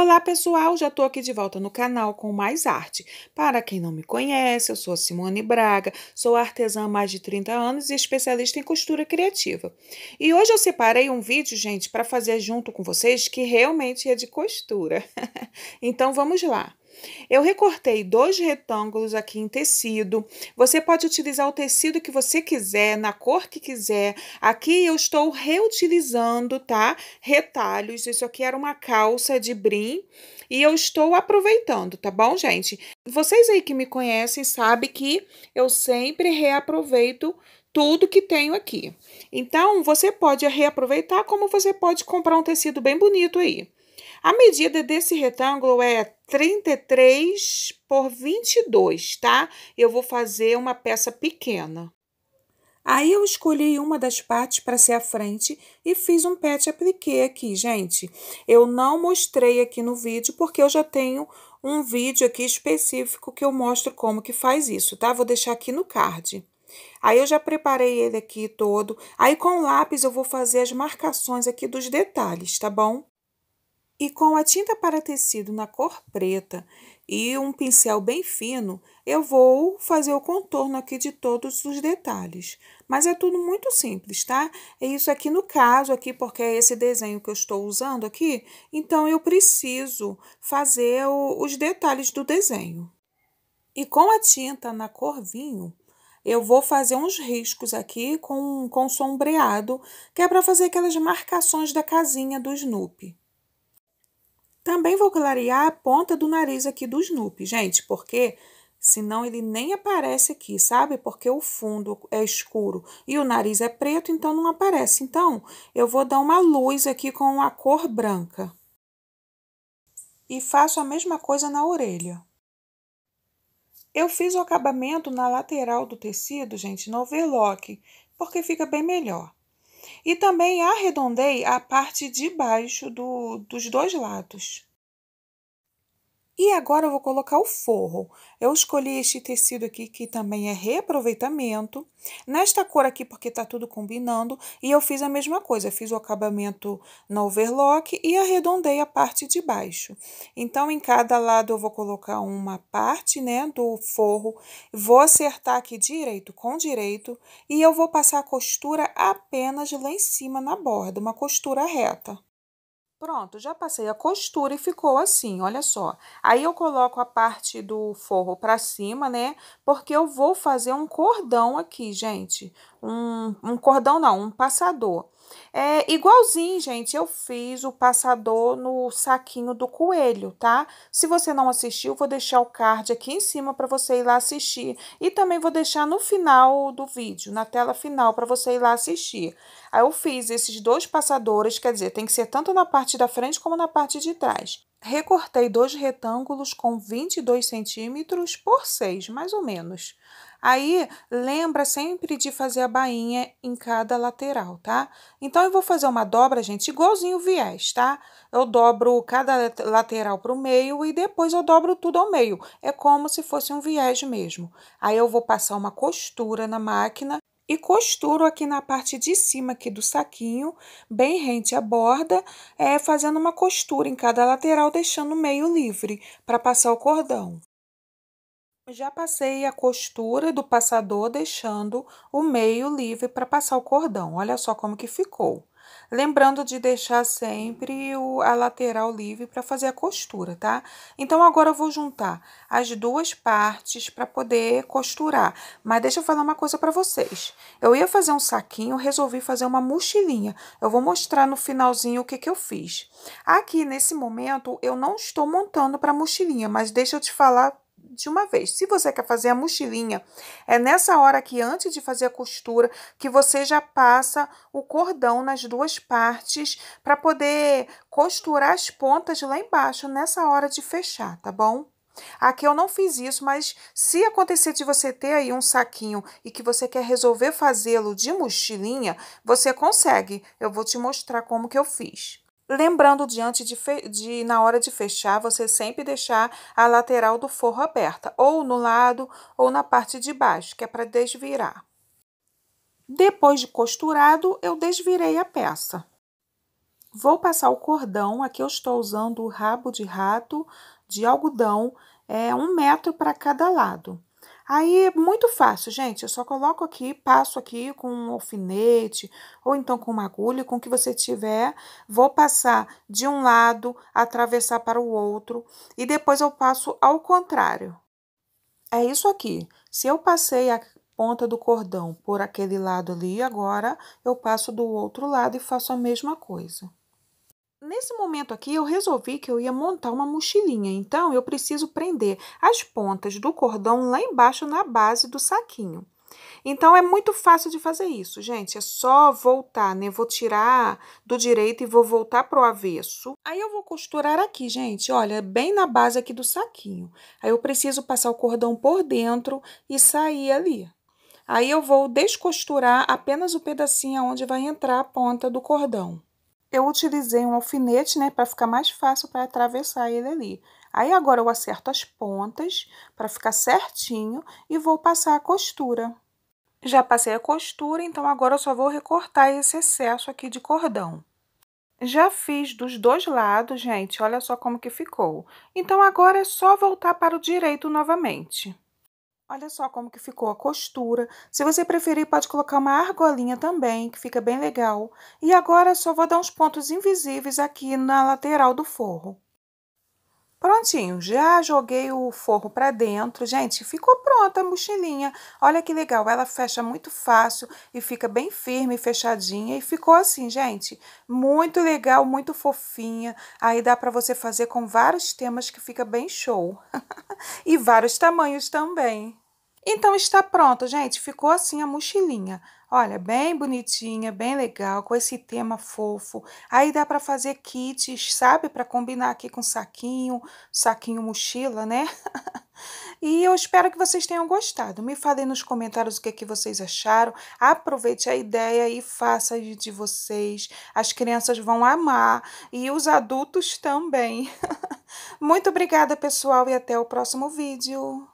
Olá pessoal, já estou aqui de volta no canal com mais arte. Para quem não me conhece, eu sou Simone Braga, sou artesã há mais de 30 anos e especialista em costura criativa. E hoje eu separei um vídeo, gente, para fazer junto com vocês que realmente é de costura. então vamos lá. Eu recortei dois retângulos aqui em tecido. Você pode utilizar o tecido que você quiser, na cor que quiser. Aqui eu estou reutilizando, tá? Retalhos. Isso aqui era uma calça de brim e eu estou aproveitando, tá bom, gente? Vocês aí que me conhecem sabem que eu sempre reaproveito tudo que tenho aqui. Então, você pode reaproveitar como você pode comprar um tecido bem bonito aí. A medida desse retângulo é 33 por 22, tá? Eu vou fazer uma peça pequena. Aí eu escolhi uma das partes para ser a frente e fiz um pet apliquei aqui, gente. Eu não mostrei aqui no vídeo porque eu já tenho um vídeo aqui específico que eu mostro como que faz isso, tá? Vou deixar aqui no card. Aí eu já preparei ele aqui todo. Aí com o lápis eu vou fazer as marcações aqui dos detalhes, tá bom? E com a tinta para tecido na cor preta e um pincel bem fino, eu vou fazer o contorno aqui de todos os detalhes. Mas é tudo muito simples, tá? É isso aqui no caso aqui, porque é esse desenho que eu estou usando aqui, então eu preciso fazer o, os detalhes do desenho. E com a tinta na cor vinho, eu vou fazer uns riscos aqui com, com sombreado, que é para fazer aquelas marcações da casinha do Snoopy. Também vou clarear a ponta do nariz aqui do Snoopy, gente, porque senão ele nem aparece aqui, sabe? Porque o fundo é escuro e o nariz é preto, então não aparece. Então, eu vou dar uma luz aqui com a cor branca. E faço a mesma coisa na orelha. Eu fiz o acabamento na lateral do tecido, gente, no overlock, porque fica bem melhor. E também arredondei a parte de baixo do, dos dois lados. E agora eu vou colocar o forro. Eu escolhi este tecido aqui, que também é reaproveitamento. Nesta cor aqui, porque tá tudo combinando. E eu fiz a mesma coisa, fiz o acabamento na overlock e arredondei a parte de baixo. Então, em cada lado eu vou colocar uma parte, né, do forro. Vou acertar aqui direito com direito. E eu vou passar a costura apenas lá em cima na borda, uma costura reta. Pronto, já passei a costura e ficou assim, olha só. Aí eu coloco a parte do forro pra cima, né? Porque eu vou fazer um cordão aqui, gente. Um, um cordão não, um passador. É igualzinho, gente, eu fiz o passador no saquinho do coelho, tá? Se você não assistiu, vou deixar o card aqui em cima para você ir lá assistir. E também vou deixar no final do vídeo, na tela final, para você ir lá assistir. Aí eu fiz esses dois passadores, quer dizer, tem que ser tanto na parte da frente como na parte de trás. Recortei dois retângulos com 22 centímetros por 6, mais ou menos. Aí, lembra sempre de fazer a bainha em cada lateral, tá? Então, eu vou fazer uma dobra, gente, igualzinho o viés, tá? Eu dobro cada lateral para o meio e depois eu dobro tudo ao meio. É como se fosse um viés mesmo. Aí, eu vou passar uma costura na máquina e costuro aqui na parte de cima aqui do saquinho, bem rente à borda, é, fazendo uma costura em cada lateral, deixando o meio livre para passar o cordão. Já passei a costura do passador deixando o meio livre para passar o cordão. Olha só como que ficou. Lembrando de deixar sempre o, a lateral livre para fazer a costura, tá? Então, agora eu vou juntar as duas partes para poder costurar. Mas deixa eu falar uma coisa para vocês. Eu ia fazer um saquinho, resolvi fazer uma mochilinha. Eu vou mostrar no finalzinho o que, que eu fiz. Aqui, nesse momento, eu não estou montando para mochilinha, mas deixa eu te falar de uma vez. Se você quer fazer a mochilinha, é nessa hora que antes de fazer a costura, que você já passa o cordão nas duas partes para poder costurar as pontas lá embaixo, nessa hora de fechar, tá bom? Aqui eu não fiz isso, mas se acontecer de você ter aí um saquinho e que você quer resolver fazê-lo de mochilinha, você consegue. Eu vou te mostrar como que eu fiz. Lembrando diante de, de, na hora de fechar, você sempre deixar a lateral do forro aberta, ou no lado ou na parte de baixo, que é para desvirar. Depois de costurado, eu desvirei a peça. Vou passar o cordão, aqui eu estou usando o rabo de rato de algodão, é um metro para cada lado. Aí é muito fácil, gente. Eu só coloco aqui, passo aqui com um alfinete ou então com uma agulha, com o que você tiver. Vou passar de um lado, atravessar para o outro e depois eu passo ao contrário. É isso aqui. Se eu passei a ponta do cordão por aquele lado ali, agora eu passo do outro lado e faço a mesma coisa. Nesse momento aqui, eu resolvi que eu ia montar uma mochilinha, então eu preciso prender as pontas do cordão lá embaixo na base do saquinho. Então, é muito fácil de fazer isso, gente. É só voltar, né? Vou tirar do direito e vou voltar pro avesso. Aí, eu vou costurar aqui, gente. Olha, bem na base aqui do saquinho. Aí, eu preciso passar o cordão por dentro e sair ali. Aí, eu vou descosturar apenas o pedacinho onde vai entrar a ponta do cordão eu utilizei um alfinete, né, para ficar mais fácil para atravessar ele ali. Aí agora eu acerto as pontas para ficar certinho e vou passar a costura. Já passei a costura, então agora eu só vou recortar esse excesso aqui de cordão. Já fiz dos dois lados, gente, olha só como que ficou. Então agora é só voltar para o direito novamente. Olha só como que ficou a costura. Se você preferir, pode colocar uma argolinha também, que fica bem legal. E agora só vou dar uns pontos invisíveis aqui na lateral do forro. Prontinho, já joguei o forro para dentro. Gente, ficou pronta a mochilinha. Olha que legal, ela fecha muito fácil e fica bem firme, fechadinha. E ficou assim, gente, muito legal, muito fofinha. Aí dá para você fazer com vários temas que fica bem show. e vários tamanhos também. Então está pronto, gente. Ficou assim a mochilinha. Olha, bem bonitinha, bem legal, com esse tema fofo. Aí dá para fazer kits, sabe? Para combinar aqui com saquinho, saquinho mochila, né? E eu espero que vocês tenham gostado. Me falem nos comentários o que, é que vocês acharam. Aproveite a ideia e faça de vocês. As crianças vão amar e os adultos também. Muito obrigada, pessoal, e até o próximo vídeo.